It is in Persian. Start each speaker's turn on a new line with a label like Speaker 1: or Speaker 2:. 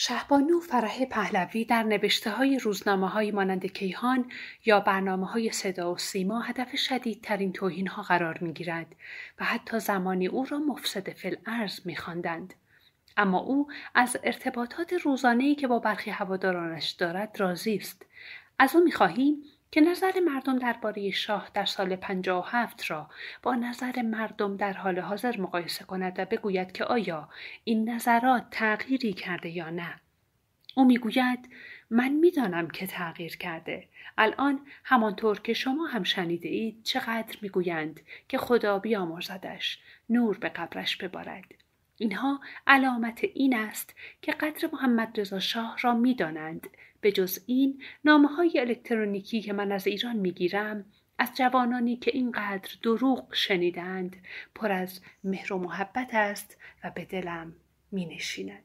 Speaker 1: شهبانو فرح پهلوی در نوشته های روزنامه های مانند کیهان یا برنامه های صدا و سیما هدف شدیدترین توهین ها قرار می گیرد و حتی زمانی او را مفسد ارز می خواندند. اما او از ارتباطات روزانه‌ای که با برخی هوادارانش دارد راضی است. از او خواهیم که نظر مردم درباره شاه در سال 57 را با نظر مردم در حال حاضر مقایسه کند و بگوید که آیا این نظرات تغییری کرده یا نه او میگوید من میدانم که تغییر کرده الان همانطور که شما هم شنیده اید چقدر میگویند که خدا بیامرزدش نور به قبرش ببارد اینها علامت این است که قدر محمد رضا شاه را میدانند به جز این نامه های الکترونیکی که من از ایران گیرم از جوانانی که این قدر دروغ شنیدند پر از مهر و محبت است و به دلم می نشیند.